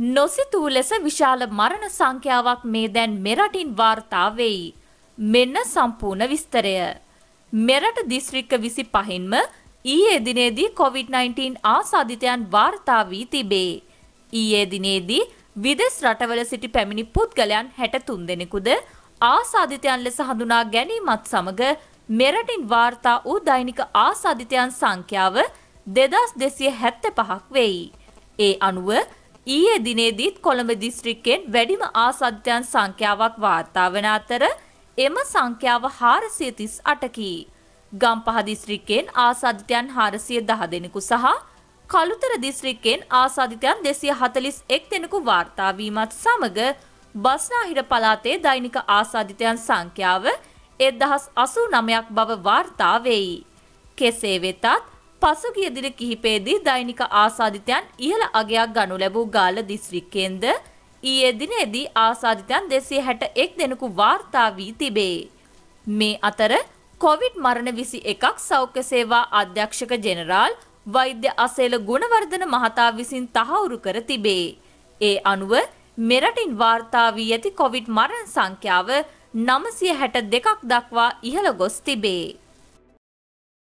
නොසිතූ ලෙස විශාල මරණ සංඛ්‍යාවක් මේ දැන් මෙරටින් වාර්තා වෙයි. මෙන්න සම්පූර්ණ විස්තරය. මෙරට දිස්ත්‍රික්ක 25න්ම ඊයේ දිනේදී COVID-19 ආසාදිතයන් වාර්තා වී තිබේ. ඊයේ දිනේදී විදෙස් රටවල සිටි පැමිණි පුද්ගලයන් 63 දෙනෙකුද ආසාදිතයන් ලෙස හඳුනා ගැනීමත් සමග මෙරටින් වාර්තා වූ දෛනික ආසාදිතයන් සංඛ්‍යාව 2275ක් වෙයි. ඒ අනුව ඊයේ දිනේදීත් කොළඹ දිස්ත්‍රික්කයෙන් වැඩිම ආසාධිතයන් සංඛ්‍යාවක් වාර්තා වන අතර එම සංඛ්‍යාව 438 කි. ගම්පහ දිස්ත්‍රික්කයෙන් ආසාධිතයන් 410 දෙනෙකු සහ කළුතර දිස්ත්‍රික්කයෙන් ආසාධිතයන් 241 දෙනෙකු වාර්තා වීමත් සමග බස්නාහිර පළාතේ දෛනික ආසාධිතයන් සංඛ්‍යාව 1089ක් බව වාර්තා වෙයි. කෙසේ වෙතත් පසුගිය දින කිහිපයේදී දෛනික ආසාදිතයන් ඉහළ අගයක් ගනු ලැබූ ගාල්ල දිස්ත්‍රික්කයෙන්ද ඊයේ දිනේදී ආසාදිතයන් 261 දෙනෙකු වාර්තා වී තිබේ. මේ අතර කොවිඩ් මරණ 21ක් සෞඛ්‍ය සේවා අධ්‍යක්ෂක ජෙනරාල් වෛද්‍ය අසේල ගුණවර්ධන මහතා විසින් තහවුරු කර තිබේ. ඒ අනුව මෙරටින් වාර්තා වී ඇති කොවිඩ් මරණ සංඛ්‍යාව 962ක් දක්වා ඉහළ ගොස් තිබේ.